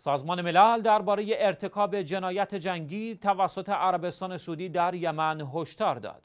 سازمان ملل درباره ارتکاب جنایت جنگی توسط عربستان سعودی در یمن هشدار داد.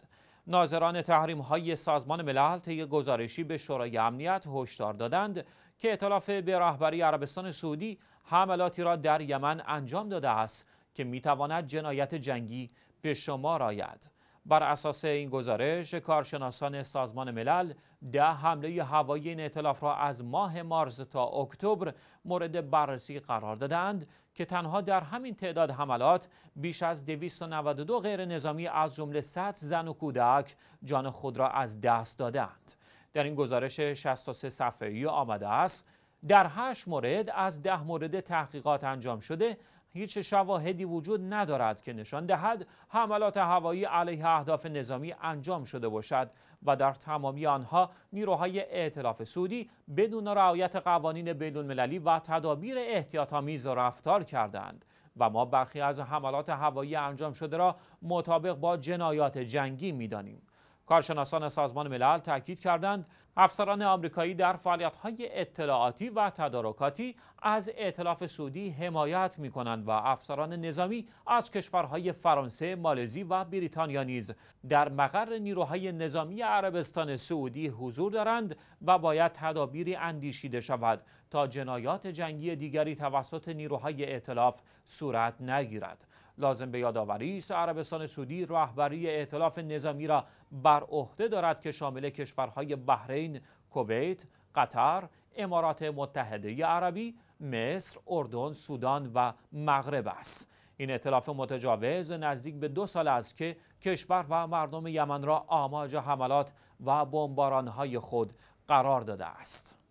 ناظران تحریم های سازمان ملل طی گزارشی به شورای امنیت هشدار دادند که اطلاف به رهبری عربستان سعودی حملاتی را در یمن انجام داده است که میتواند جنایت جنگی به شما راید. بر اساس این گزارش کارشناسان سازمان ملل ده حمله هوایی این اطلاف را از ماه مارس تا اکتبر مورد بررسی قرار دادند که تنها در همین تعداد حملات بیش از 292 غیر نظامی از جمله 100 زن و کودک جان خود را از دست دادند. در این گزارش 63 ای آمده است در هشت مورد از ده مورد تحقیقات انجام شده هیچ شواهدی وجود ندارد که نشان دهد حملات هوایی علیه اهداف نظامی انجام شده باشد و در تمامی آنها نیروهای ائتلاف سعودی بدون رعایت قوانین بین المللی و تدابیر احتیاطآمیز رفتار کردند و ما برخی از حملات هوایی انجام شده را مطابق با جنایات جنگی میدانیم کارشناسان سازمان ملل تاکید کردند افسران آمریکایی در فعالیت‌های اطلاعاتی و تدارکاتی از ائتلاف سعودی حمایت می‌کنند و افسران نظامی از کشورهای فرانسه، مالزی و بریتانیا نیز در مقر نیروهای نظامی عربستان سعودی حضور دارند و باید تدابیری اندیشیده شود تا جنایات جنگی دیگری توسط نیروهای ائتلاف صورت نگیرد. لازم به یادآوری است عربستان سعودی رهبری ائتلاف نظامی را بر عهده دارد که شامل کشورهای بحرین، کویت، قطر، امارات متحده عربی، مصر، اردن، سودان و مغرب است. این اطلاف متجاوز نزدیک به دو سال است که کشور و مردم یمن را آماج حملات و بمبارانهای خود قرار داده است.